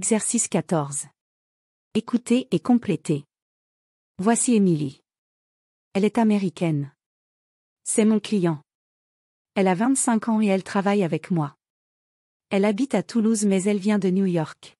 Exercice 14. Écoutez et complétez. Voici Émilie. Elle est américaine. C'est mon client. Elle a 25 ans et elle travaille avec moi. Elle habite à Toulouse mais elle vient de New York.